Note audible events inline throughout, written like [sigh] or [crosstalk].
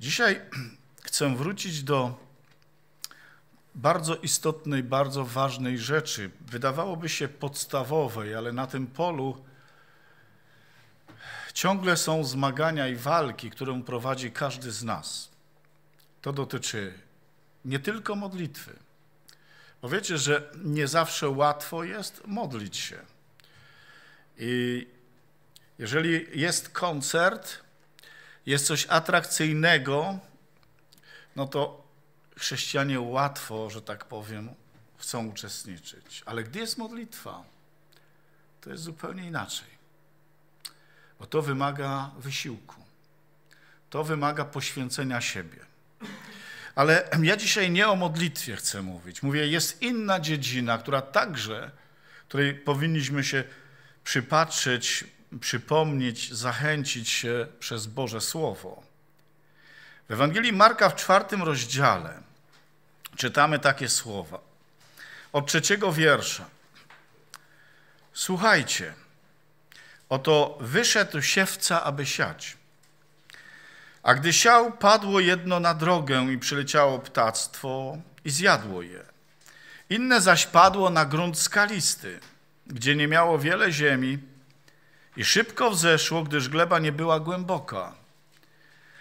Dzisiaj [clears throat] chcę wrócić do bardzo istotnej, bardzo ważnej rzeczy. Wydawałoby się podstawowej, ale na tym polu ciągle są zmagania i walki, którą prowadzi każdy z nas. To dotyczy nie tylko modlitwy. Bo wiecie, że nie zawsze łatwo jest modlić się. I jeżeli jest koncert, jest coś atrakcyjnego, no to chrześcijanie łatwo, że tak powiem, chcą uczestniczyć. Ale gdy jest modlitwa, to jest zupełnie inaczej. Bo to wymaga wysiłku. To wymaga poświęcenia siebie. Ale ja dzisiaj nie o modlitwie chcę mówić. Mówię, jest inna dziedzina, która także, której powinniśmy się przypatrzyć, przypomnieć, zachęcić się przez Boże Słowo. W Ewangelii Marka w czwartym rozdziale czytamy takie słowa. Od trzeciego wiersza. Słuchajcie, oto wyszedł siewca, aby siać. A gdy siał, padło jedno na drogę i przyleciało ptactwo i zjadło je. Inne zaś padło na grunt skalisty, gdzie nie miało wiele ziemi, i szybko wzeszło, gdyż gleba nie była głęboka.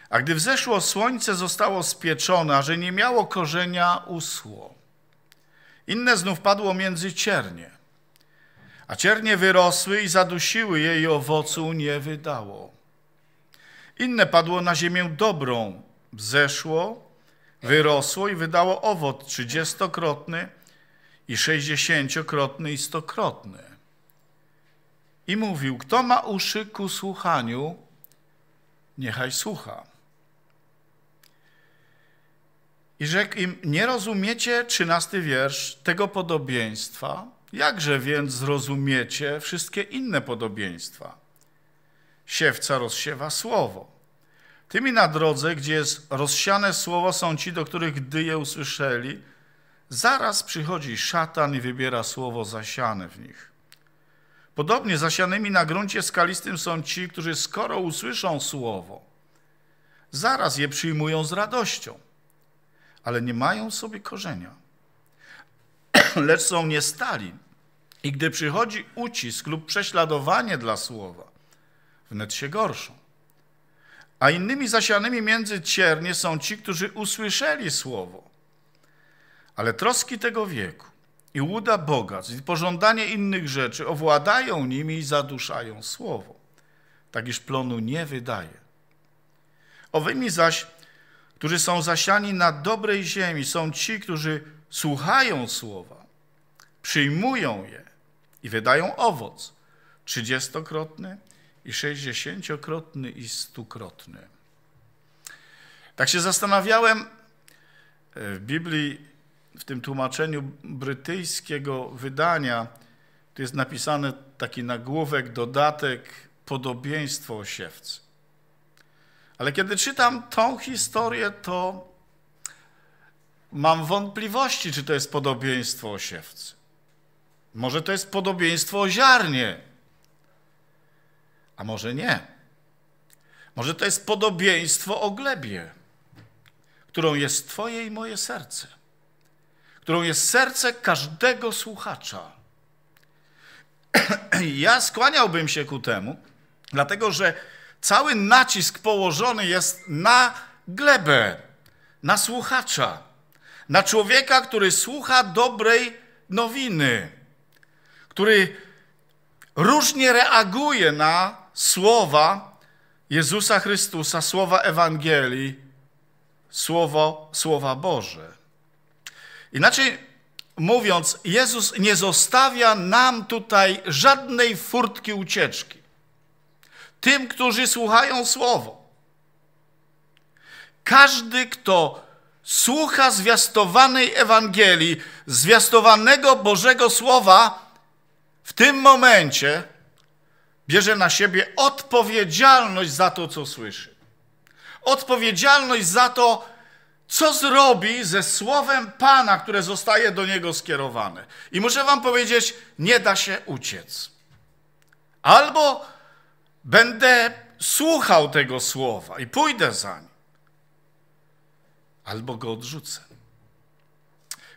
A gdy wzeszło słońce, zostało spieczone, a że nie miało korzenia, usło. Inne znów padło między ciernie. A ciernie wyrosły i zadusiły je i owocu nie wydało. Inne padło na ziemię dobrą, wzeszło, wyrosło i wydało owoc trzydziestokrotny i sześćdziesięciokrotny i stokrotny i mówił, kto ma uszy ku słuchaniu, niechaj słucha. I rzekł im, nie rozumiecie, trzynasty wiersz, tego podobieństwa? Jakże więc zrozumiecie wszystkie inne podobieństwa? Siewca rozsiewa słowo. Tymi na drodze, gdzie jest rozsiane słowo, są ci, do których gdy je usłyszeli, zaraz przychodzi szatan i wybiera słowo zasiane w nich Podobnie zasianymi na gruncie skalistym są ci, którzy skoro usłyszą słowo, zaraz je przyjmują z radością, ale nie mają sobie korzenia, [clears throat] lecz są niestali. I gdy przychodzi ucisk lub prześladowanie dla słowa, wnet się gorszą. A innymi zasianymi między ciernie są ci, którzy usłyszeli słowo, ale troski tego wieku, i łuda bogactw i pożądanie innych rzeczy owładają nimi i zaduszają słowo, tak iż plonu nie wydaje. Owymi zaś, którzy są zasiani na dobrej ziemi, są ci, którzy słuchają słowa, przyjmują je i wydają owoc trzydziestokrotny i sześćdziesięciokrotny i stukrotny. Tak się zastanawiałem e, w Biblii w tym tłumaczeniu brytyjskiego wydania to jest napisane taki nagłówek, dodatek, podobieństwo o Ale kiedy czytam tą historię, to mam wątpliwości, czy to jest podobieństwo o Może to jest podobieństwo o ziarnie, a może nie. Może to jest podobieństwo o glebie, którą jest Twoje i moje serce którą jest serce każdego słuchacza. [clears throat] ja skłaniałbym się ku temu, dlatego że cały nacisk położony jest na glebę, na słuchacza, na człowieka, który słucha dobrej nowiny, który różnie reaguje na słowa Jezusa Chrystusa, słowa Ewangelii, słowo, słowa Boże. Inaczej mówiąc, Jezus nie zostawia nam tutaj żadnej furtki ucieczki. Tym, którzy słuchają słowo. Każdy, kto słucha zwiastowanej Ewangelii, zwiastowanego Bożego Słowa, w tym momencie bierze na siebie odpowiedzialność za to, co słyszy. Odpowiedzialność za to, co zrobi ze słowem Pana, które zostaje do niego skierowane. I muszę wam powiedzieć, nie da się uciec. Albo będę słuchał tego słowa i pójdę za nim, albo go odrzucę.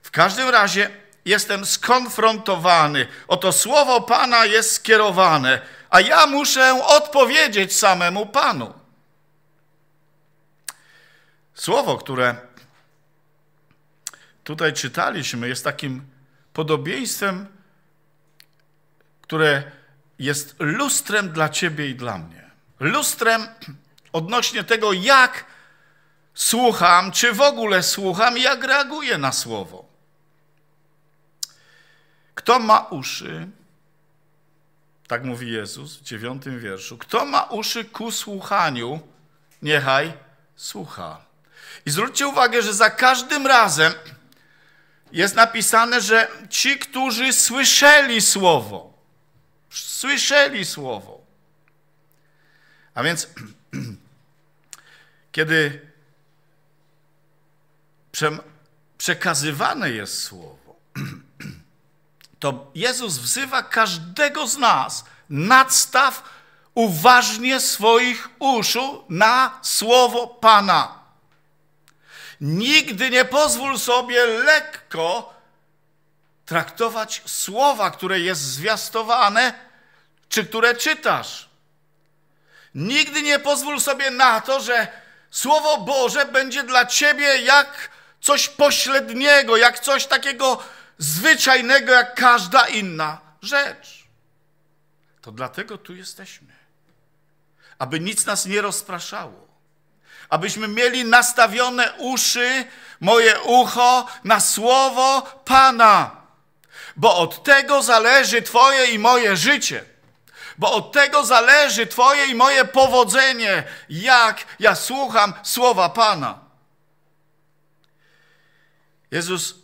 W każdym razie jestem skonfrontowany. Oto słowo Pana jest skierowane, a ja muszę odpowiedzieć samemu Panu. Słowo, które tutaj czytaliśmy, jest takim podobieństwem, które jest lustrem dla ciebie i dla mnie. Lustrem odnośnie tego, jak słucham, czy w ogóle słucham jak reaguję na słowo. Kto ma uszy, tak mówi Jezus w dziewiątym wierszu, kto ma uszy ku słuchaniu, niechaj słucha. I zwróćcie uwagę, że za każdym razem jest napisane, że ci, którzy słyszeli słowo, słyszeli słowo. A więc, [clears throat] kiedy przekazywane jest słowo, [clears throat] to Jezus wzywa każdego z nas, nadstaw uważnie swoich uszu na słowo Pana. Nigdy nie pozwól sobie lekko traktować słowa, które jest zwiastowane, czy które czytasz. Nigdy nie pozwól sobie na to, że Słowo Boże będzie dla ciebie jak coś pośredniego, jak coś takiego zwyczajnego, jak każda inna rzecz. To dlatego tu jesteśmy. Aby nic nas nie rozpraszało abyśmy mieli nastawione uszy, moje ucho na słowo Pana, bo od tego zależy Twoje i moje życie. Bo od tego zależy Twoje i moje powodzenie, jak ja słucham słowa Pana. Jezus,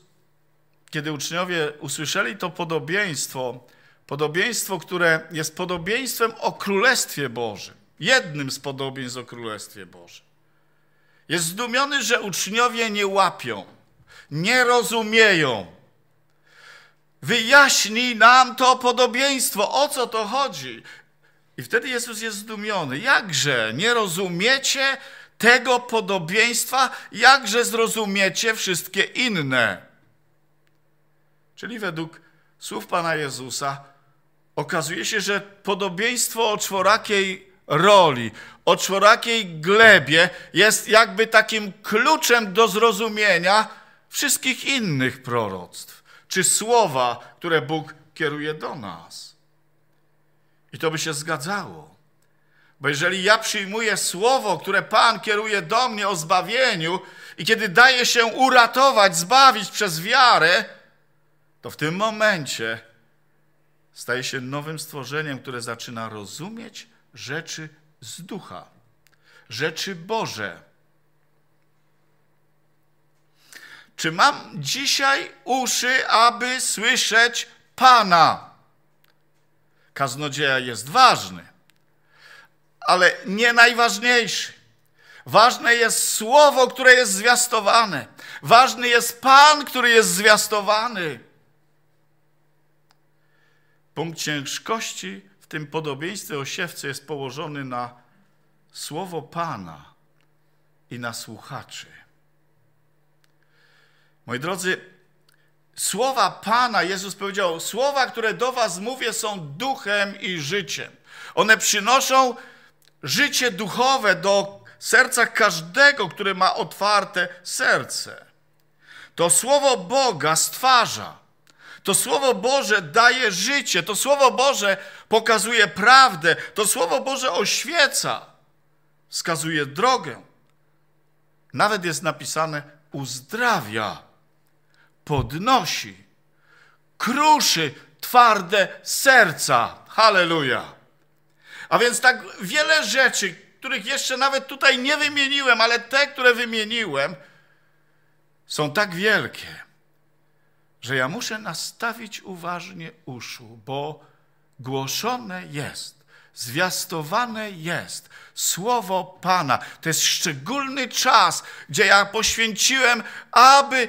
kiedy uczniowie usłyszeli to podobieństwo, podobieństwo, które jest podobieństwem o Królestwie Bożym, jednym z podobieństw o Królestwie Bożym, jest zdumiony, że uczniowie nie łapią, nie rozumieją. Wyjaśnij nam to podobieństwo, o co to chodzi. I wtedy Jezus jest zdumiony. Jakże nie rozumiecie tego podobieństwa, jakże zrozumiecie wszystkie inne? Czyli według słów Pana Jezusa okazuje się, że podobieństwo o czworakiej roli. O czworakiej glebie jest jakby takim kluczem do zrozumienia wszystkich innych proroctw, czy słowa, które Bóg kieruje do nas. I to by się zgadzało. Bo jeżeli ja przyjmuję słowo, które Pan kieruje do mnie o zbawieniu, i kiedy daje się uratować, zbawić przez wiarę, to w tym momencie staje się nowym stworzeniem, które zaczyna rozumieć rzeczy z ducha, rzeczy Boże. Czy mam dzisiaj uszy, aby słyszeć Pana? Kaznodzieja jest ważny, ale nie najważniejszy. Ważne jest słowo, które jest zwiastowane. Ważny jest Pan, który jest zwiastowany. Punkt ciężkości tym podobieństwie o jest położony na słowo Pana i na słuchaczy. Moi drodzy, słowa Pana, Jezus powiedział, słowa, które do was mówię są duchem i życiem. One przynoszą życie duchowe do serca każdego, który ma otwarte serce. To słowo Boga stwarza. To Słowo Boże daje życie, to Słowo Boże pokazuje prawdę, to Słowo Boże oświeca, wskazuje drogę. Nawet jest napisane uzdrawia, podnosi, kruszy twarde serca. Halleluja. A więc tak wiele rzeczy, których jeszcze nawet tutaj nie wymieniłem, ale te, które wymieniłem, są tak wielkie że ja muszę nastawić uważnie uszu, bo głoszone jest, zwiastowane jest słowo Pana. To jest szczególny czas, gdzie ja poświęciłem, aby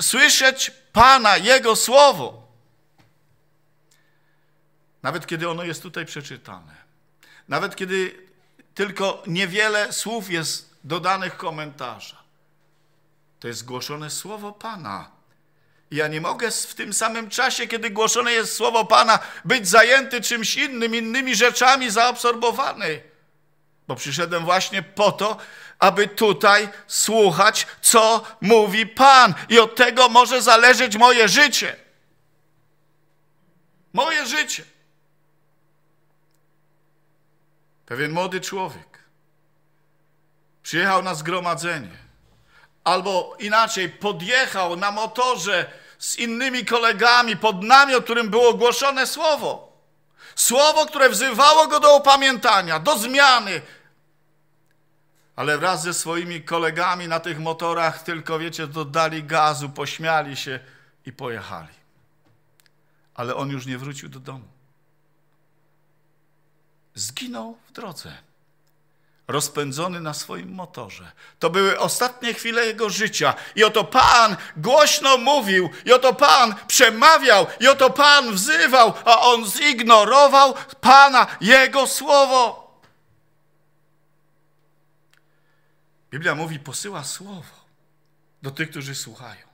słyszeć Pana, Jego słowo. Nawet kiedy ono jest tutaj przeczytane, nawet kiedy tylko niewiele słów jest dodanych komentarza. To jest głoszone słowo Pana. Ja nie mogę w tym samym czasie, kiedy głoszone jest słowo Pana, być zajęty czymś innym, innymi rzeczami zaabsorbowany. Bo przyszedłem właśnie po to, aby tutaj słuchać, co mówi Pan, i od tego może zależeć moje życie. Moje życie. Pewien młody człowiek przyjechał na zgromadzenie albo inaczej, podjechał na motorze z innymi kolegami pod namiot, którym było głoszone słowo. Słowo, które wzywało go do opamiętania, do zmiany. Ale wraz ze swoimi kolegami na tych motorach tylko, wiecie, dodali gazu, pośmiali się i pojechali. Ale on już nie wrócił do domu. Zginął w drodze rozpędzony na swoim motorze. To były ostatnie chwile jego życia. I oto Pan głośno mówił, i oto Pan przemawiał, i oto Pan wzywał, a on zignorował Pana, jego słowo. Biblia mówi: posyła słowo do tych, którzy słuchają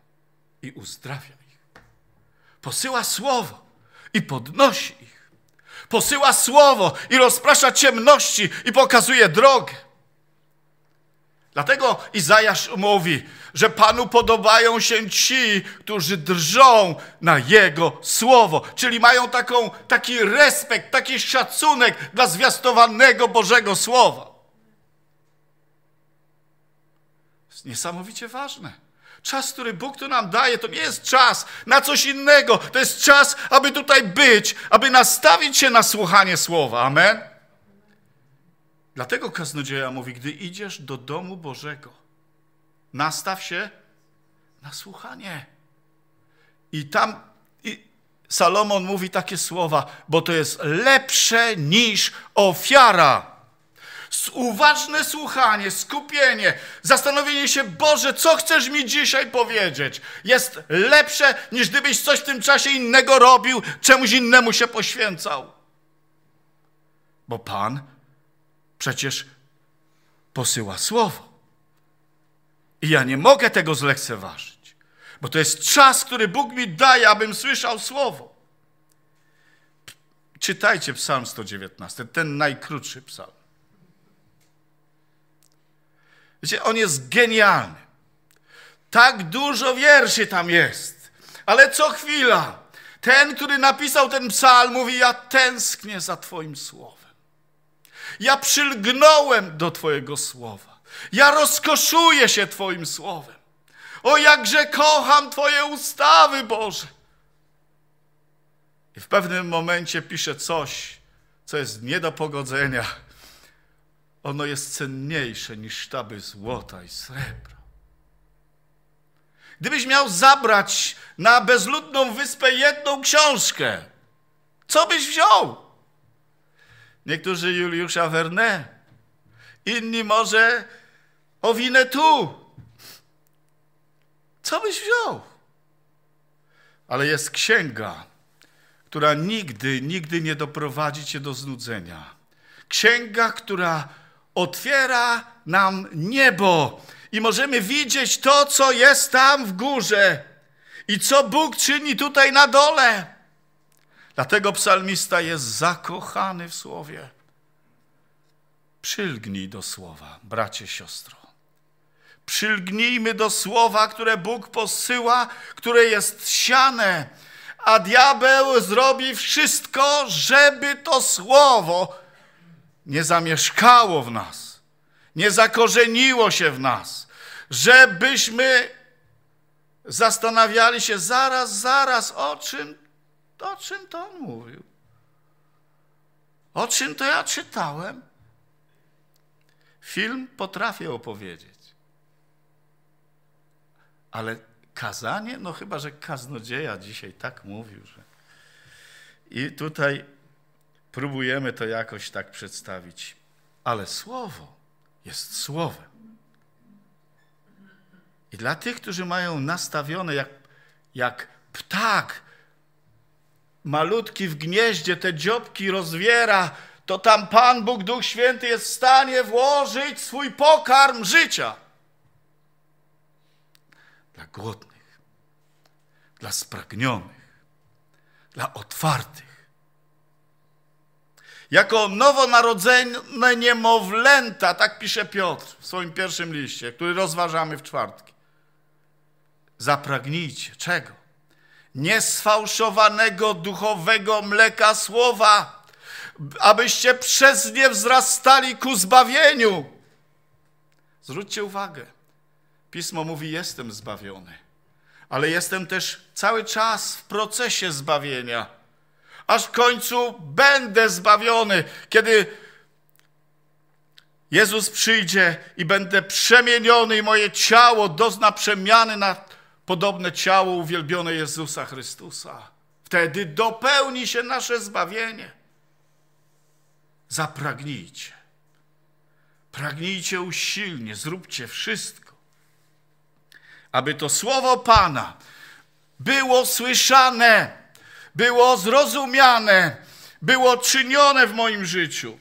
i uzdrawia ich. Posyła słowo i podnosi ich. Posyła słowo i rozprasza ciemności i pokazuje drogę. Dlatego Izajasz mówi, że Panu podobają się ci, którzy drżą na Jego słowo, czyli mają taką, taki respekt, taki szacunek dla zwiastowanego Bożego Słowa. Jest niesamowicie ważne. Czas, który Bóg tu nam daje, to nie jest czas na coś innego. To jest czas, aby tutaj być, aby nastawić się na słuchanie słowa. Amen. Dlatego kaznodzieja mówi, gdy idziesz do domu Bożego, nastaw się na słuchanie. I tam i Salomon mówi takie słowa, bo to jest lepsze niż ofiara uważne słuchanie, skupienie, zastanowienie się, Boże, co chcesz mi dzisiaj powiedzieć, jest lepsze niż gdybyś coś w tym czasie innego robił, czemuś innemu się poświęcał. Bo Pan przecież posyła słowo. I ja nie mogę tego zlekceważyć, bo to jest czas, który Bóg mi daje, abym słyszał słowo. Czytajcie Psalm 119, ten najkrótszy psalm. Wiecie, on jest genialny. Tak dużo wierszy tam jest. Ale co chwila ten, który napisał ten psalm, mówi: Ja tęsknię za Twoim słowem. Ja przylgnąłem do Twojego słowa. Ja rozkoszuję się Twoim słowem. O, jakże kocham Twoje ustawy, Boże. I w pewnym momencie pisze coś, co jest nie do pogodzenia ono jest cenniejsze niż sztaby złota i srebra. Gdybyś miał zabrać na bezludną wyspę jedną książkę, co byś wziął? Niektórzy Juliusza Verne, inni może owinę tu. Co byś wziął? Ale jest księga, która nigdy, nigdy nie doprowadzi cię do znudzenia. Księga, która otwiera nam niebo i możemy widzieć to, co jest tam w górze i co Bóg czyni tutaj na dole. Dlatego psalmista jest zakochany w słowie. Przylgnij do słowa, bracie, siostro. Przylgnijmy do słowa, które Bóg posyła, które jest siane, a diabeł zrobi wszystko, żeby to słowo nie zamieszkało w nas, nie zakorzeniło się w nas, żebyśmy zastanawiali się zaraz, zaraz, o czym, o czym to on mówił. O czym to ja czytałem? Film potrafię opowiedzieć. Ale kazanie? No chyba, że kaznodzieja dzisiaj tak mówił, że... I tutaj próbujemy to jakoś tak przedstawić. Ale słowo jest słowem. I dla tych, którzy mają nastawione jak, jak ptak, malutki w gnieździe, te dziobki rozwiera, to tam Pan Bóg Duch Święty jest w stanie włożyć swój pokarm życia. Dla głodnych, dla spragnionych, dla otwartych jako nowonarodzone niemowlęta, tak pisze Piotr w swoim pierwszym liście, który rozważamy w czwartki. Zapragnijcie czego? Niesfałszowanego duchowego mleka słowa, abyście przez nie wzrastali ku zbawieniu. Zwróćcie uwagę, pismo mówi: Jestem zbawiony, ale jestem też cały czas w procesie zbawienia aż w końcu będę zbawiony, kiedy Jezus przyjdzie i będę przemieniony i moje ciało dozna przemiany na podobne ciało uwielbione Jezusa Chrystusa. Wtedy dopełni się nasze zbawienie. Zapragnijcie. Pragnijcie usilnie, zróbcie wszystko, aby to słowo Pana było słyszane było zrozumiane, było czynione w moim życiu.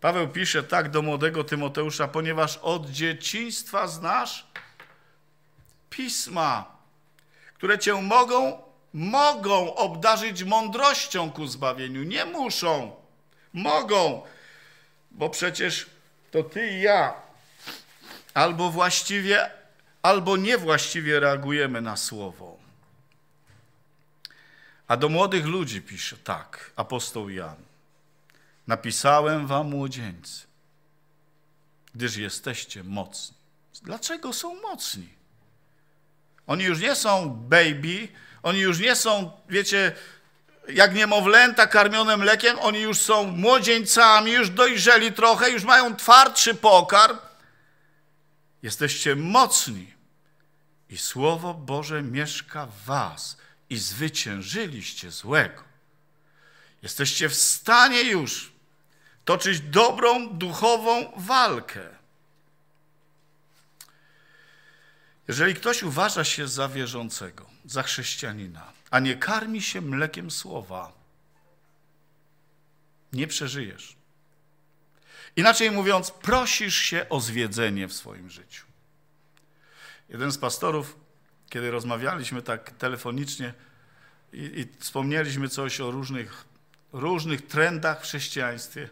Paweł pisze tak do młodego Tymoteusza, ponieważ od dzieciństwa znasz pisma, które cię mogą, mogą obdarzyć mądrością ku zbawieniu. Nie muszą, mogą, bo przecież to ty i ja albo właściwie, albo niewłaściwie reagujemy na słowo. A do młodych ludzi pisze tak, apostoł Jan. Napisałem wam młodzieńcy, gdyż jesteście mocni. Dlaczego są mocni? Oni już nie są baby, oni już nie są, wiecie, jak niemowlęta karmione mlekiem, oni już są młodzieńcami, już dojrzeli trochę, już mają twardszy pokarm. Jesteście mocni i Słowo Boże mieszka w was – i zwyciężyliście złego. Jesteście w stanie już toczyć dobrą duchową walkę. Jeżeli ktoś uważa się za wierzącego, za chrześcijanina, a nie karmi się mlekiem słowa, nie przeżyjesz. Inaczej mówiąc, prosisz się o zwiedzenie w swoim życiu. Jeden z pastorów kiedy rozmawialiśmy tak telefonicznie i, i wspomnieliśmy coś o różnych, różnych trendach w chrześcijaństwie,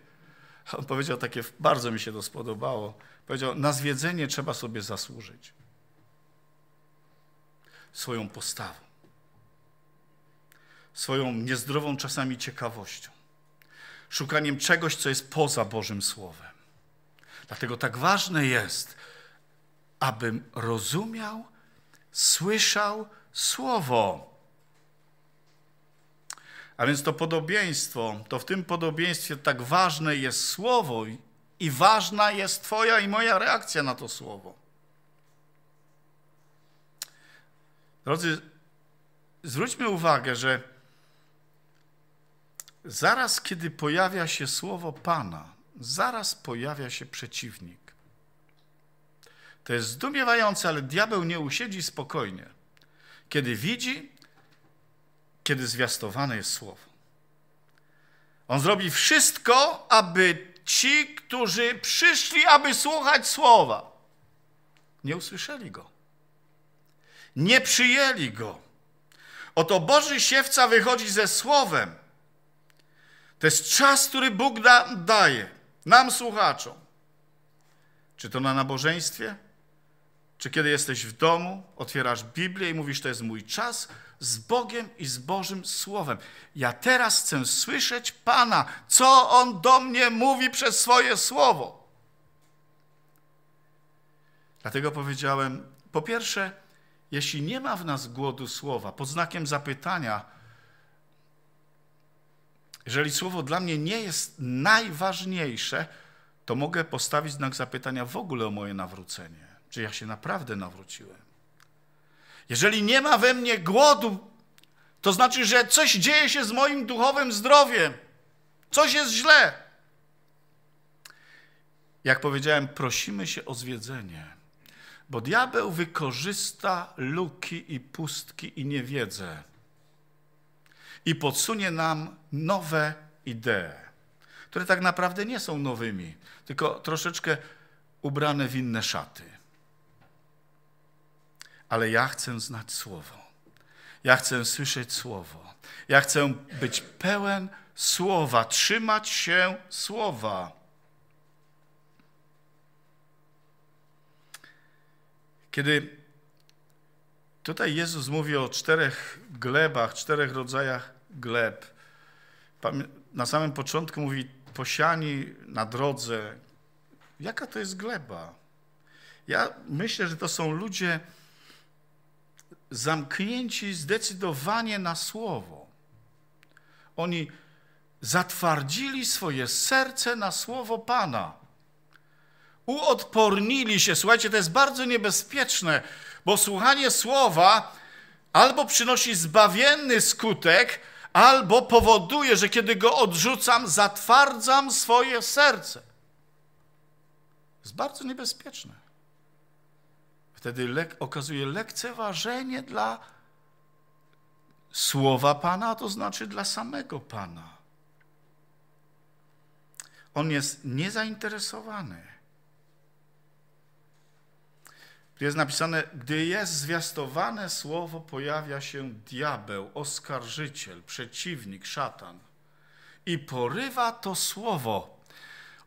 on powiedział takie, bardzo mi się to spodobało, powiedział, na zwiedzenie trzeba sobie zasłużyć swoją postawą, swoją niezdrową czasami ciekawością, szukaniem czegoś, co jest poza Bożym Słowem. Dlatego tak ważne jest, abym rozumiał słyszał słowo. A więc to podobieństwo, to w tym podobieństwie tak ważne jest słowo i ważna jest Twoja i moja reakcja na to słowo. Drodzy, zwróćmy uwagę, że zaraz, kiedy pojawia się słowo Pana, zaraz pojawia się przeciwnik. To jest zdumiewające, ale diabeł nie usiedzi spokojnie, kiedy widzi, kiedy zwiastowane jest słowo. On zrobi wszystko, aby ci, którzy przyszli, aby słuchać słowa, nie usłyszeli go. Nie przyjęli go. Oto Boży siewca wychodzi ze słowem. To jest czas, który Bóg da, daje nam, słuchaczom. Czy to na nabożeństwie? Czy kiedy jesteś w domu, otwierasz Biblię i mówisz, to jest mój czas z Bogiem i z Bożym Słowem. Ja teraz chcę słyszeć Pana, co On do mnie mówi przez swoje Słowo. Dlatego powiedziałem, po pierwsze, jeśli nie ma w nas głodu Słowa, pod znakiem zapytania, jeżeli Słowo dla mnie nie jest najważniejsze, to mogę postawić znak zapytania w ogóle o moje nawrócenie czy ja się naprawdę nawróciłem. Jeżeli nie ma we mnie głodu, to znaczy, że coś dzieje się z moim duchowym zdrowiem. Coś jest źle. Jak powiedziałem, prosimy się o zwiedzenie, bo diabeł wykorzysta luki i pustki i niewiedzę i podsunie nam nowe idee, które tak naprawdę nie są nowymi, tylko troszeczkę ubrane w inne szaty ale ja chcę znać Słowo. Ja chcę słyszeć Słowo. Ja chcę być pełen Słowa, trzymać się Słowa. Kiedy tutaj Jezus mówi o czterech glebach, czterech rodzajach gleb, na samym początku mówi posiani na drodze. Jaka to jest gleba? Ja myślę, że to są ludzie, zamknięci zdecydowanie na słowo. Oni zatwardzili swoje serce na słowo Pana. Uodpornili się. Słuchajcie, to jest bardzo niebezpieczne, bo słuchanie słowa albo przynosi zbawienny skutek, albo powoduje, że kiedy go odrzucam, zatwardzam swoje serce. Jest bardzo niebezpieczne wtedy lek okazuje lekceważenie dla słowa Pana, to znaczy dla samego Pana. On jest niezainteresowany. Jest napisane, gdy jest zwiastowane słowo, pojawia się diabeł, oskarżyciel, przeciwnik, szatan i porywa to słowo.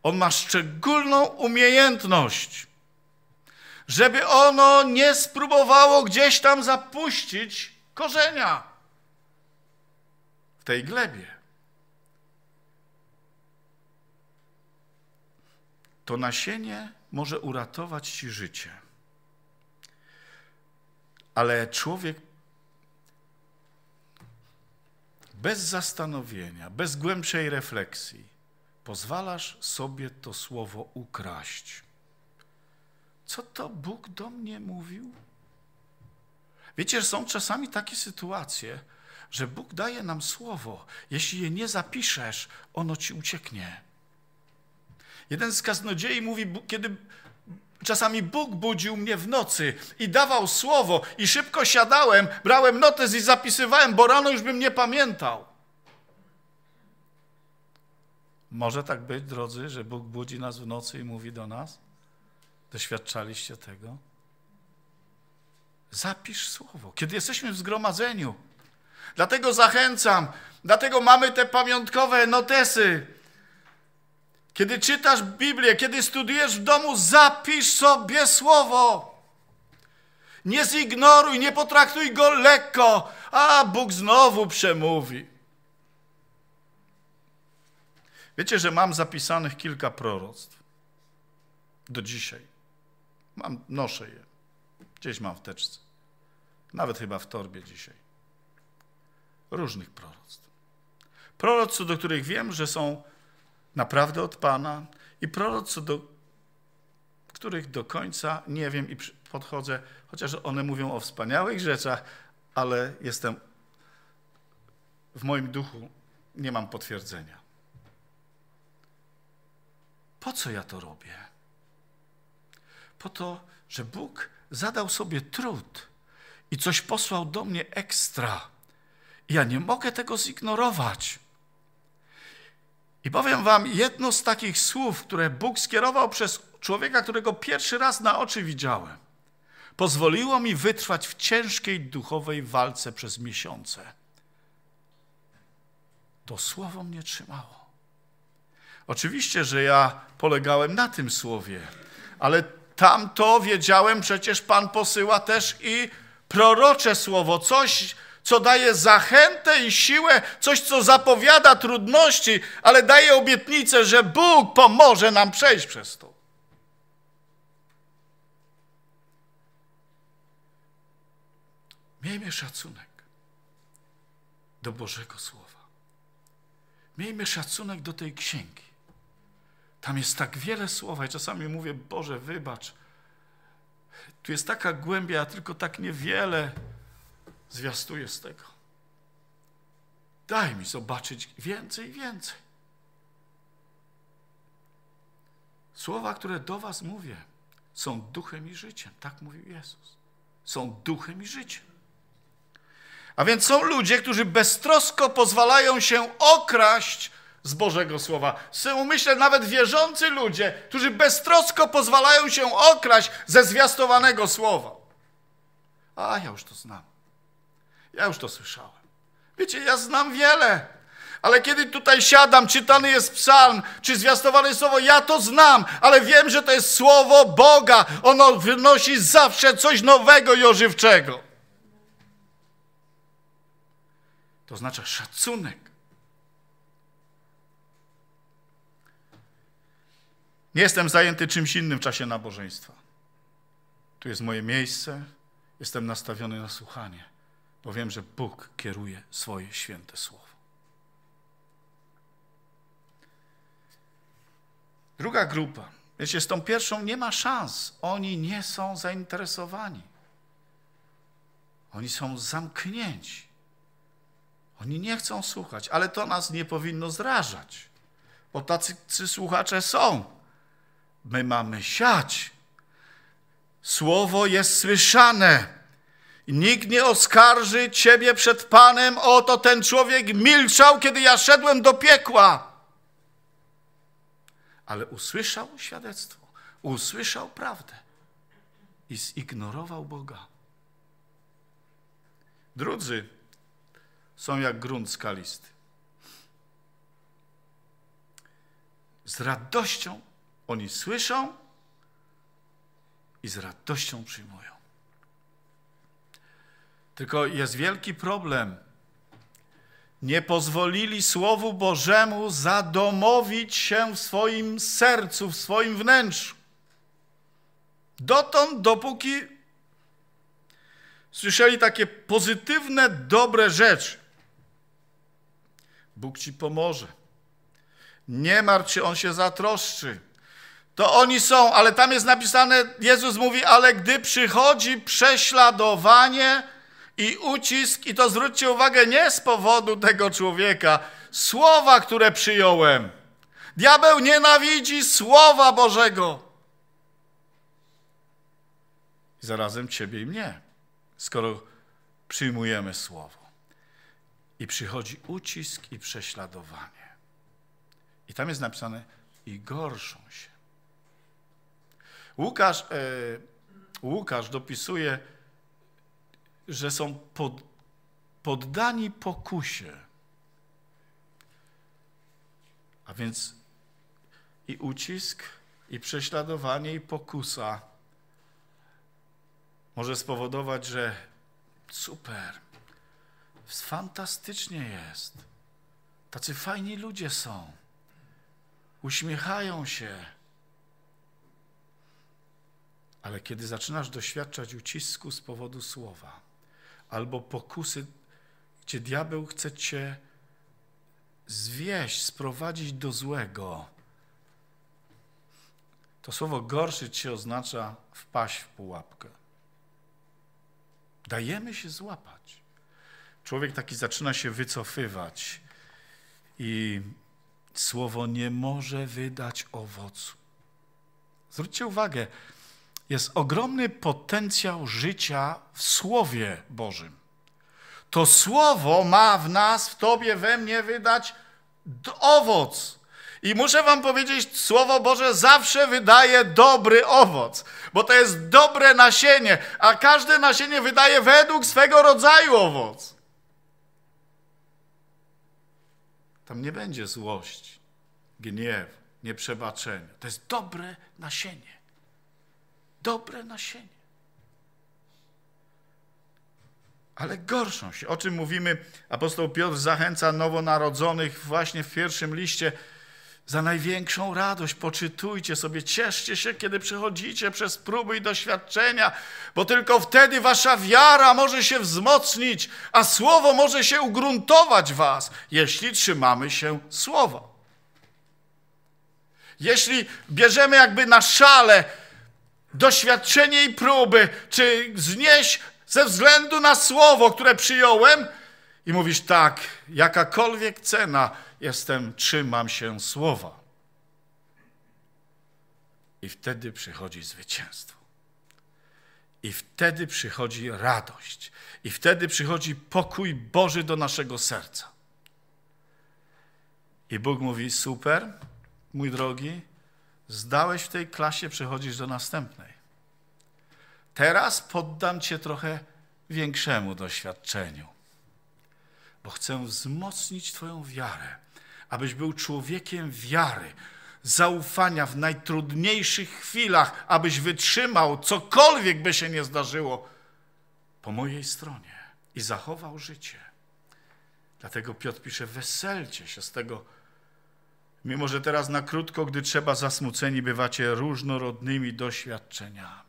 On ma szczególną umiejętność żeby ono nie spróbowało gdzieś tam zapuścić korzenia w tej glebie. To nasienie może uratować ci życie. Ale człowiek bez zastanowienia, bez głębszej refleksji pozwalasz sobie to słowo ukraść. Co to Bóg do mnie mówił? Wiecie, że są czasami takie sytuacje, że Bóg daje nam słowo. Jeśli je nie zapiszesz, ono ci ucieknie. Jeden z kaznodziei mówi, kiedy czasami Bóg budził mnie w nocy i dawał słowo i szybko siadałem, brałem notes i zapisywałem, bo rano już bym nie pamiętał. Może tak być, drodzy, że Bóg budzi nas w nocy i mówi do nas – Doświadczaliście tego? Zapisz słowo. Kiedy jesteśmy w zgromadzeniu, dlatego zachęcam, dlatego mamy te pamiątkowe notesy. Kiedy czytasz Biblię, kiedy studiujesz w domu, zapisz sobie słowo. Nie zignoruj, nie potraktuj go lekko, a Bóg znowu przemówi. Wiecie, że mam zapisanych kilka proroctw do dzisiaj. Mam, noszę je. Gdzieś mam w teczce. Nawet chyba w torbie dzisiaj. Różnych proroctw. Proroctw, do których wiem, że są naprawdę od Pana i proroctw, do których do końca nie wiem i podchodzę, chociaż one mówią o wspaniałych rzeczach, ale jestem w moim duchu, nie mam potwierdzenia. Po co ja to robię? Po to, że Bóg zadał sobie trud i coś posłał do mnie ekstra. I ja nie mogę tego zignorować. I powiem wam jedno z takich słów, które Bóg skierował przez człowieka, którego pierwszy raz na oczy widziałem. Pozwoliło mi wytrwać w ciężkiej duchowej walce przez miesiące. To słowo mnie trzymało. Oczywiście, że ja polegałem na tym słowie, ale Tamto wiedziałem, przecież Pan posyła też i prorocze słowo, coś, co daje zachętę i siłę, coś, co zapowiada trudności, ale daje obietnicę, że Bóg pomoże nam przejść przez to. Miejmy szacunek do Bożego Słowa. Miejmy szacunek do tej księgi. Tam jest tak wiele słowa i czasami mówię, Boże, wybacz. Tu jest taka głębia, a tylko tak niewiele zwiastuje z tego. Daj mi zobaczyć więcej i więcej. Słowa, które do was mówię, są duchem i życiem. Tak mówił Jezus. Są duchem i życiem. A więc są ludzie, którzy beztrosko pozwalają się okraść z Bożego Słowa. są umyślę nawet wierzący ludzie, którzy beztrosko pozwalają się okraść ze zwiastowanego Słowa. A ja już to znam. Ja już to słyszałem. Wiecie, ja znam wiele ale kiedy tutaj siadam, czytany jest psalm, czy zwiastowane słowo, ja to znam, ale wiem, że to jest słowo Boga. Ono wynosi zawsze coś nowego i ożywczego. To oznacza szacunek Nie jestem zajęty czymś innym w czasie nabożeństwa. Tu jest moje miejsce, jestem nastawiony na słuchanie, bo wiem, że Bóg kieruje swoje święte słowo. Druga grupa. Wiecie, z tą pierwszą nie ma szans. Oni nie są zainteresowani. Oni są zamknięci. Oni nie chcą słuchać, ale to nas nie powinno zrażać, bo tacy słuchacze są. My mamy siać. Słowo jest słyszane. Nikt nie oskarży ciebie przed Panem. Oto ten człowiek milczał, kiedy ja szedłem do piekła. Ale usłyszał świadectwo, usłyszał prawdę i zignorował Boga. Drudzy są jak grunt skalisty. Z radością oni słyszą i z radością przyjmują. Tylko jest wielki problem. Nie pozwolili Słowu Bożemu zadomowić się w swoim sercu, w swoim wnętrzu. Dotąd, dopóki słyszeli takie pozytywne, dobre rzeczy. Bóg ci pomoże. Nie martw się, On się zatroszczy to oni są, ale tam jest napisane, Jezus mówi, ale gdy przychodzi prześladowanie i ucisk, i to zwróćcie uwagę, nie z powodu tego człowieka, słowa, które przyjąłem. Diabeł nienawidzi słowa Bożego. I zarazem ciebie i mnie, skoro przyjmujemy słowo. I przychodzi ucisk i prześladowanie. I tam jest napisane, i gorszą się. Łukasz, e, Łukasz dopisuje, że są pod, poddani pokusie. A więc i ucisk, i prześladowanie, i pokusa może spowodować, że super, fantastycznie jest. Tacy fajni ludzie są. Uśmiechają się ale kiedy zaczynasz doświadczać ucisku z powodu słowa albo pokusy, gdzie diabeł chce cię zwieść, sprowadzić do złego, to słowo gorszyć się oznacza wpaść w pułapkę. Dajemy się złapać. Człowiek taki zaczyna się wycofywać i słowo nie może wydać owocu. Zwróćcie uwagę, jest ogromny potencjał życia w Słowie Bożym. To Słowo ma w nas, w Tobie, we mnie wydać owoc. I muszę Wam powiedzieć, Słowo Boże zawsze wydaje dobry owoc, bo to jest dobre nasienie, a każde nasienie wydaje według swego rodzaju owoc. Tam nie będzie złość, gniew, nieprzebaczenia. To jest dobre nasienie dobre nasienie. Ale gorszą się. O czym mówimy? Apostoł Piotr zachęca nowonarodzonych właśnie w pierwszym liście za największą radość. Poczytujcie sobie, cieszcie się, kiedy przechodzicie przez próby i doświadczenia, bo tylko wtedy wasza wiara może się wzmocnić, a słowo może się ugruntować was, jeśli trzymamy się słowa. Jeśli bierzemy jakby na szale doświadczenie i próby, czy znieś ze względu na słowo, które przyjąłem, i mówisz tak, jakakolwiek cena, jestem, trzymam się słowa. I wtedy przychodzi zwycięstwo. I wtedy przychodzi radość. I wtedy przychodzi pokój Boży do naszego serca. I Bóg mówi: Super, mój drogi, Zdałeś w tej klasie, przechodzisz do następnej. Teraz poddam cię trochę większemu doświadczeniu, bo chcę wzmocnić Twoją wiarę, abyś był człowiekiem wiary, zaufania w najtrudniejszych chwilach, abyś wytrzymał cokolwiek by się nie zdarzyło po mojej stronie i zachował życie. Dlatego Piotr pisze: Weselcie się z tego Mimo, że teraz na krótko, gdy trzeba, zasmuceni bywacie różnorodnymi doświadczeniami.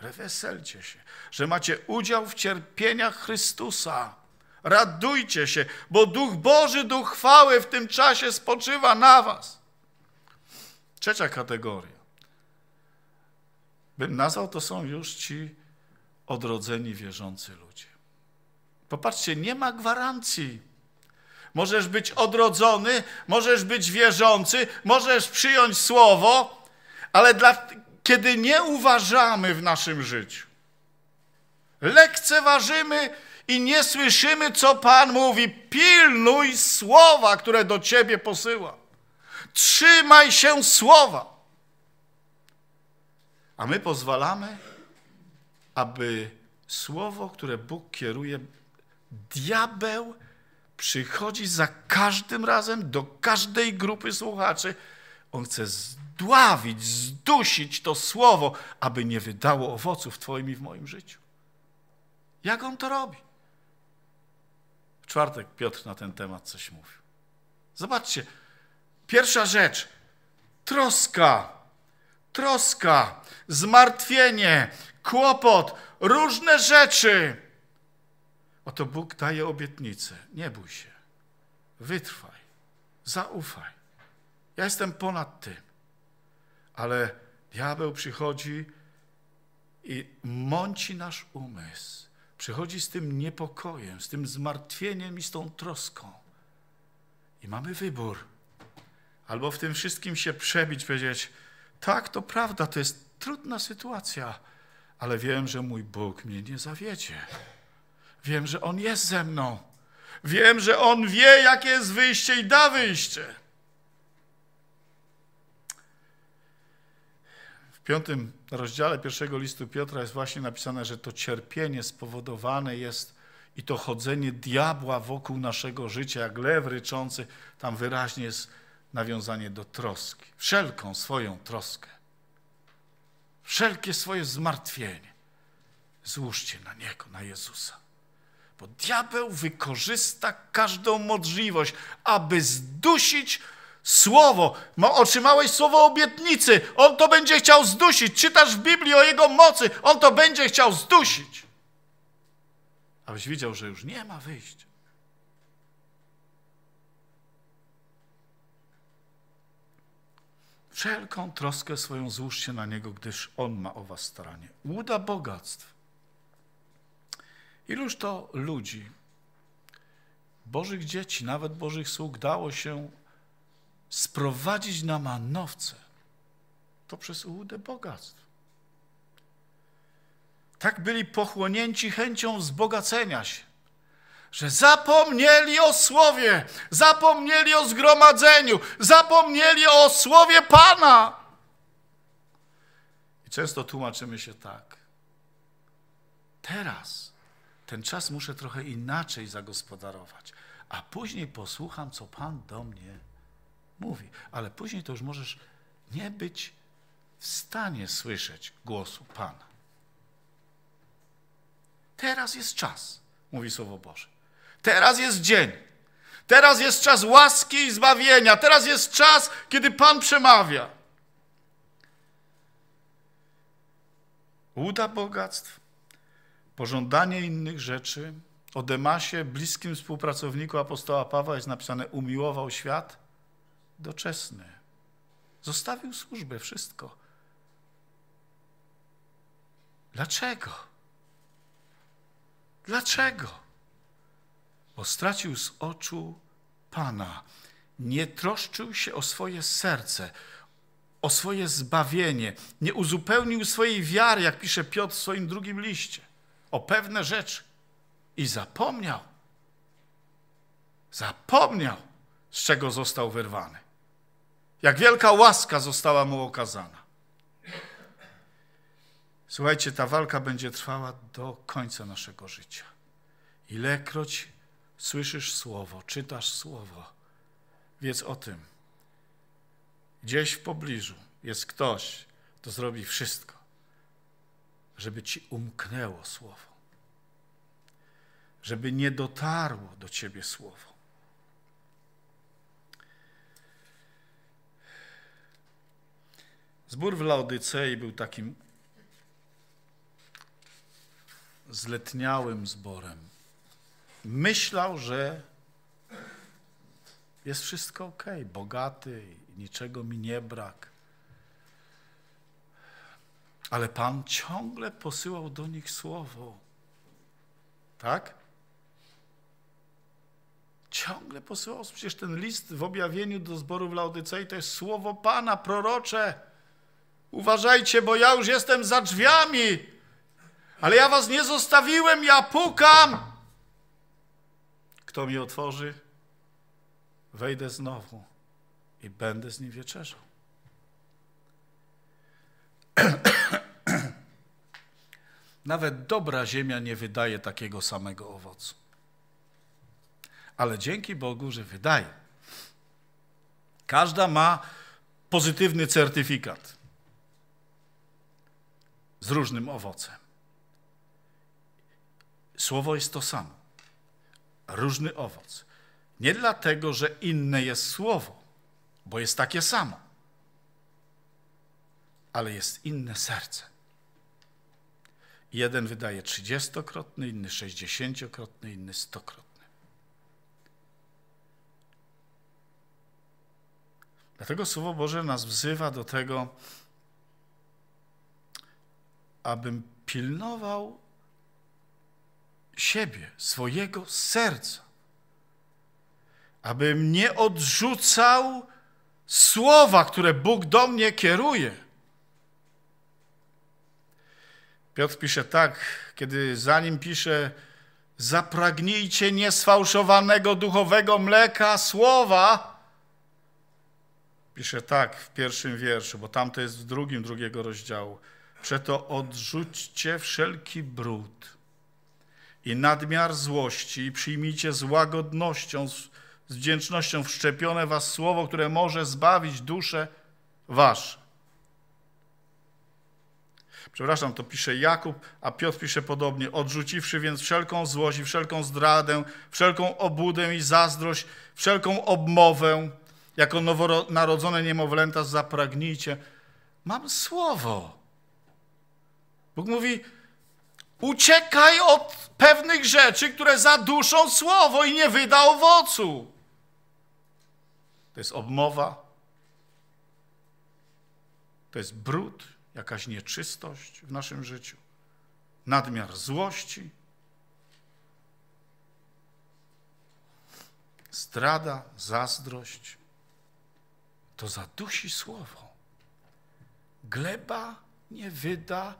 Reweselcie się, że macie udział w cierpieniach Chrystusa. Radujcie się, bo Duch Boży, Duch chwały w tym czasie spoczywa na was. Trzecia kategoria. Bym nazwał, to są już ci odrodzeni, wierzący ludzie. Popatrzcie, nie ma gwarancji możesz być odrodzony, możesz być wierzący, możesz przyjąć słowo, ale dla, kiedy nie uważamy w naszym życiu, lekceważymy i nie słyszymy, co Pan mówi, pilnuj słowa, które do ciebie posyła. Trzymaj się słowa. A my pozwalamy, aby słowo, które Bóg kieruje, diabeł przychodzi za każdym razem do każdej grupy słuchaczy. On chce zdławić, zdusić to słowo, aby nie wydało owoców w Twoim i w moim życiu. Jak on to robi? W czwartek Piotr na ten temat coś mówił. Zobaczcie, pierwsza rzecz, troska, troska, zmartwienie, kłopot, różne rzeczy Oto Bóg daje obietnicę. Nie bój się. Wytrwaj. Zaufaj. Ja jestem ponad tym. Ale diabeł przychodzi i mąci nasz umysł. Przychodzi z tym niepokojem, z tym zmartwieniem i z tą troską. I mamy wybór. Albo w tym wszystkim się przebić, powiedzieć, tak, to prawda, to jest trudna sytuacja, ale wiem, że mój Bóg mnie nie zawiedzie. Wiem, że On jest ze mną. Wiem, że On wie, jakie jest wyjście i da wyjście. W piątym rozdziale pierwszego listu Piotra jest właśnie napisane, że to cierpienie spowodowane jest i to chodzenie diabła wokół naszego życia, jak lew ryczący, tam wyraźnie jest nawiązanie do troski. Wszelką swoją troskę, wszelkie swoje zmartwienie złóżcie na Niego, na Jezusa. Bo diabeł wykorzysta każdą możliwość, aby zdusić słowo. No, otrzymałeś słowo obietnicy. On to będzie chciał zdusić. Czytasz w Biblii o jego mocy. On to będzie chciał zdusić. Abyś widział, że już nie ma wyjścia. Wszelką troskę swoją złóżcie na Niego, gdyż On ma o was staranie. Łuda bogactw Iluż to ludzi, Bożych dzieci, nawet Bożych sług, dało się sprowadzić na manowce poprzez ułudę bogactw. Tak byli pochłonięci chęcią wzbogacenia się, że zapomnieli o słowie, zapomnieli o zgromadzeniu, zapomnieli o słowie Pana. I często tłumaczymy się tak. Teraz ten czas muszę trochę inaczej zagospodarować, a później posłucham, co Pan do mnie mówi. Ale później to już możesz nie być w stanie słyszeć głosu Pana. Teraz jest czas, mówi Słowo Boże. Teraz jest dzień. Teraz jest czas łaski i zbawienia. Teraz jest czas, kiedy Pan przemawia. Uda bogactw, Pożądanie innych rzeczy. O Demasie, bliskim współpracowniku apostoła Pawła jest napisane umiłował świat doczesny. Zostawił służbę, wszystko. Dlaczego? Dlaczego? Bo stracił z oczu Pana. Nie troszczył się o swoje serce, o swoje zbawienie. Nie uzupełnił swojej wiary, jak pisze Piotr w swoim drugim liście o pewne rzeczy i zapomniał. Zapomniał, z czego został wyrwany. Jak wielka łaska została mu okazana. Słuchajcie, ta walka będzie trwała do końca naszego życia. Ilekroć słyszysz słowo, czytasz słowo, wiedz o tym. Gdzieś w pobliżu jest ktoś, kto zrobi wszystko, żeby ci umknęło słowo, żeby nie dotarło do ciebie słowo. Zbór w Laodycei był takim zletniałym zborem. Myślał, że jest wszystko ok, bogaty, niczego mi nie brak. Ale Pan ciągle posyłał do nich słowo. Tak? Ciągle posyłał. Przecież ten list w objawieniu do zboru w Laodycei to jest słowo Pana, prorocze. Uważajcie, bo ja już jestem za drzwiami. Ale ja was nie zostawiłem, ja pukam. Kto mi otworzy, wejdę znowu i będę z nim wieczerzał. [clears throat] Nawet dobra ziemia nie wydaje takiego samego owocu. Ale dzięki Bogu, że wydaje. Każda ma pozytywny certyfikat z różnym owocem. Słowo jest to samo. Różny owoc. Nie dlatego, że inne jest słowo, bo jest takie samo, ale jest inne serce. Jeden wydaje trzydziestokrotny, inny sześćdziesięciokrotny, inny stokrotny. Dlatego Słowo Boże nas wzywa do tego, abym pilnował siebie, swojego serca, abym nie odrzucał słowa, które Bóg do mnie kieruje. Piotr pisze tak, kiedy zanim pisze, zapragnijcie niesfałszowanego duchowego mleka słowa, pisze tak w pierwszym wierszu, bo tamto jest w drugim, drugiego rozdziału. Przeto odrzućcie wszelki brud i nadmiar złości i przyjmijcie z łagodnością, z wdzięcznością wszczepione was słowo, które może zbawić duszę wasze przepraszam, to pisze Jakub, a Piotr pisze podobnie, odrzuciwszy więc wszelką złość i wszelką zdradę, wszelką obudę i zazdrość, wszelką obmowę, jako nowonarodzone niemowlęta zapragnijcie. Mam słowo. Bóg mówi, uciekaj od pewnych rzeczy, które zaduszą słowo i nie wyda owocu. To jest obmowa, to jest brud, jakaś nieczystość w naszym życiu, nadmiar złości, zdrada, zazdrość, to zadusi słowo. Gleba nie wyda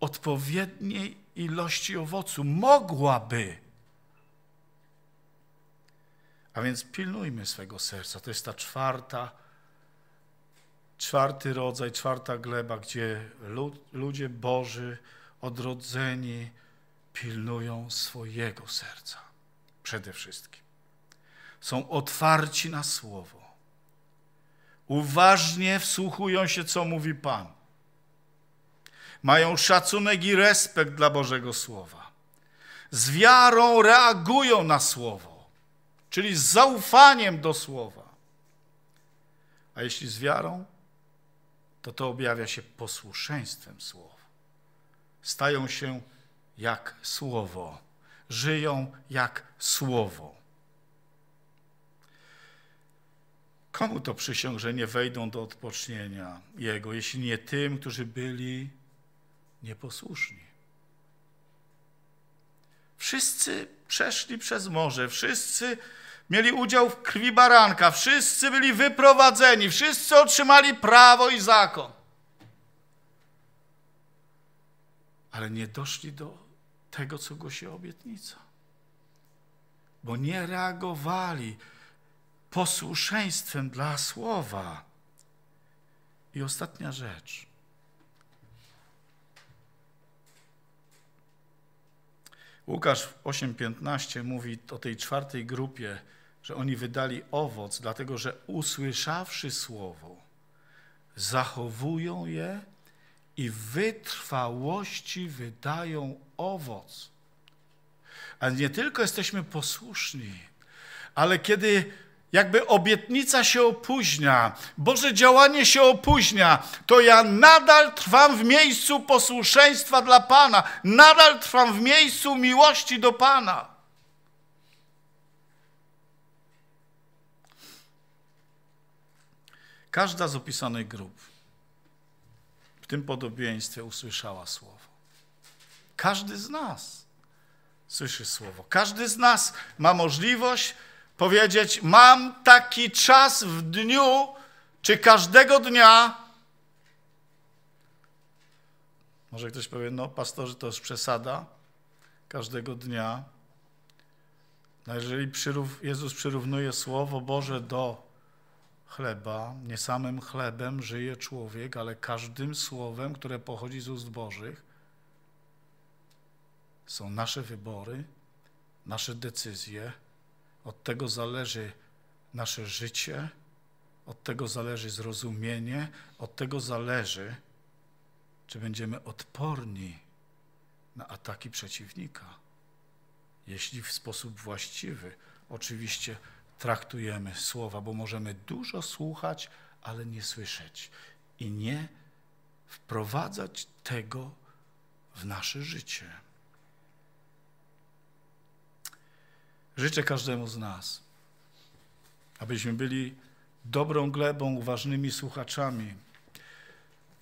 odpowiedniej ilości owocu. Mogłaby. A więc pilnujmy swego serca. To jest ta czwarta czwarty rodzaj, czwarta gleba, gdzie ludzie Boży, odrodzeni, pilnują swojego serca przede wszystkim. Są otwarci na słowo. Uważnie wsłuchują się, co mówi Pan. Mają szacunek i respekt dla Bożego Słowa. Z wiarą reagują na słowo, czyli z zaufaniem do słowa. A jeśli z wiarą, to to objawia się posłuszeństwem słowu. Stają się jak słowo, żyją jak słowo. Komu to nie wejdą do odpocznienia Jego, jeśli nie tym, którzy byli nieposłuszni? Wszyscy przeszli przez morze, wszyscy mieli udział w krwi baranka, wszyscy byli wyprowadzeni, wszyscy otrzymali prawo i zakon. Ale nie doszli do tego, co głosi obietnica. Bo nie reagowali posłuszeństwem dla słowa. I ostatnia rzecz – Łukasz 8:15 mówi o tej czwartej grupie, że oni wydali owoc, dlatego że usłyszawszy słowo, zachowują je i wytrwałości wydają owoc. A nie tylko jesteśmy posłuszni, ale kiedy jakby obietnica się opóźnia, Boże działanie się opóźnia, to ja nadal trwam w miejscu posłuszeństwa dla Pana, nadal trwam w miejscu miłości do Pana. Każda z opisanych grup w tym podobieństwie usłyszała słowo. Każdy z nas słyszy słowo. Każdy z nas ma możliwość powiedzieć: Mam taki czas w dniu, czy każdego dnia. Może ktoś powie: No, pastorzy to już przesada. Każdego dnia. No jeżeli przyrów, Jezus przyrównuje Słowo Boże do chleba, nie samym chlebem żyje człowiek, ale każdym słowem, które pochodzi z ust Bożych, są nasze wybory, nasze decyzje, od tego zależy nasze życie, od tego zależy zrozumienie, od tego zależy, czy będziemy odporni na ataki przeciwnika. Jeśli w sposób właściwy, oczywiście, traktujemy słowa, bo możemy dużo słuchać, ale nie słyszeć i nie wprowadzać tego w nasze życie. Życzę każdemu z nas, abyśmy byli dobrą glebą, uważnymi słuchaczami,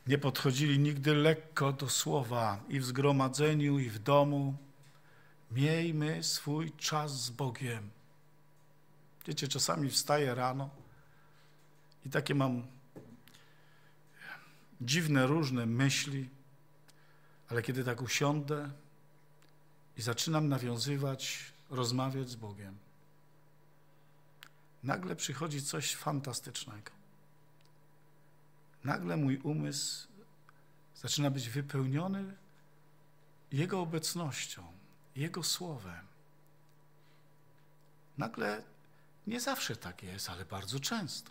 nie podchodzili nigdy lekko do słowa i w zgromadzeniu, i w domu. Miejmy swój czas z Bogiem. Wiecie, czasami wstaję rano i takie mam dziwne, różne myśli, ale kiedy tak usiądę i zaczynam nawiązywać rozmawiać z Bogiem. Nagle przychodzi coś fantastycznego. Nagle mój umysł zaczyna być wypełniony Jego obecnością, Jego słowem. Nagle nie zawsze tak jest, ale bardzo często.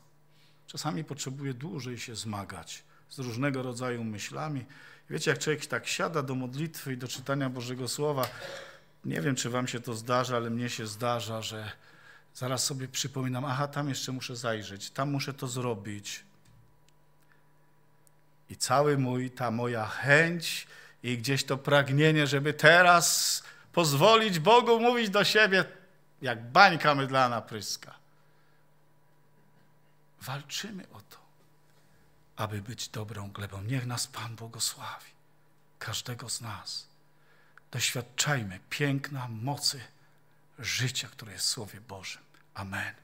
Czasami potrzebuję dłużej się zmagać z różnego rodzaju myślami. Wiecie, jak człowiek tak siada do modlitwy i do czytania Bożego Słowa, nie wiem, czy wam się to zdarza, ale mnie się zdarza, że zaraz sobie przypominam, aha, tam jeszcze muszę zajrzeć, tam muszę to zrobić. I cały mój, ta moja chęć i gdzieś to pragnienie, żeby teraz pozwolić Bogu mówić do siebie, jak bańka mydlana pryska. Walczymy o to, aby być dobrą glebą. Niech nas Pan błogosławi, każdego z nas doświadczajmy piękna mocy życia, które jest w Słowie Bożym. Amen.